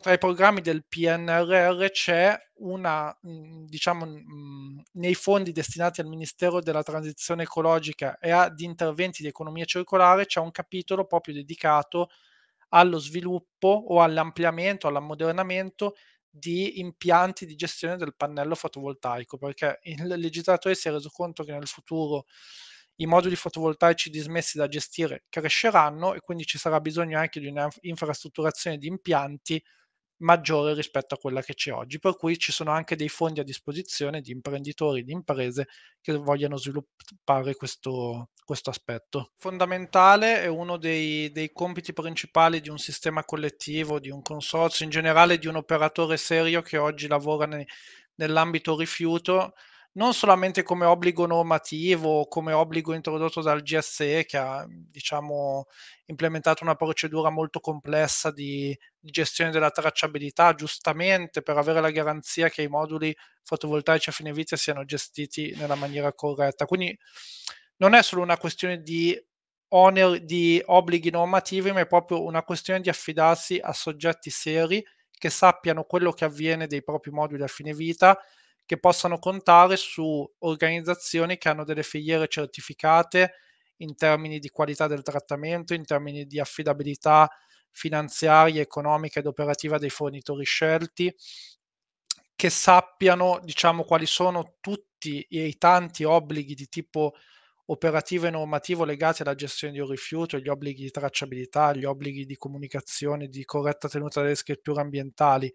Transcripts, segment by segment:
tra i programmi del PNRR c'è una, mm, diciamo, mm, nei fondi destinati al Ministero della Transizione Ecologica e ad interventi di economia circolare c'è un capitolo proprio dedicato allo sviluppo o all'ampliamento, all'ammodernamento di impianti di gestione del pannello fotovoltaico, perché il legislatore si è reso conto che nel futuro i moduli fotovoltaici dismessi da gestire cresceranno e quindi ci sarà bisogno anche di un'infrastrutturazione di impianti maggiore rispetto a quella che c'è oggi, per cui ci sono anche dei fondi a disposizione di imprenditori, di imprese che vogliano sviluppare questo, questo aspetto. Fondamentale è uno dei, dei, compiti principali di un sistema collettivo, di un consorzio, in generale di un operatore serio che oggi lavora ne, nell'ambito rifiuto, non solamente come obbligo normativo, come obbligo introdotto dal GSE che ha diciamo, implementato una procedura molto complessa di, di gestione della tracciabilità, giustamente per avere la garanzia che i moduli fotovoltaici a fine vita siano gestiti nella maniera corretta. Quindi non è solo una questione di oneri di obblighi normativi, ma è proprio una questione di affidarsi a soggetti seri che sappiano quello che avviene dei propri moduli a fine vita, che possano contare su organizzazioni che hanno delle filiere certificate in termini di qualità del trattamento, in termini di affidabilità finanziaria, economica ed operativa dei fornitori scelti, che sappiano diciamo, quali sono tutti i tanti obblighi di tipo operativo e normativo legati alla gestione di un rifiuto, gli obblighi di tracciabilità, gli obblighi di comunicazione, di corretta tenuta delle scritture ambientali.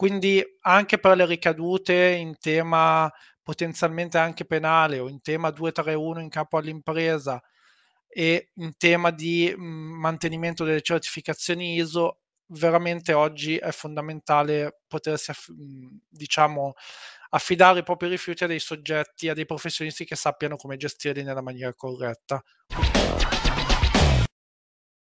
Quindi anche per le ricadute in tema potenzialmente anche penale o in tema 231 in capo all'impresa e in tema di mm, mantenimento delle certificazioni ISO, veramente oggi è fondamentale potersi aff- mm, diciamo affidare i propri rifiuti a dei soggetti, a dei professionisti che sappiano come gestirli nella maniera corretta.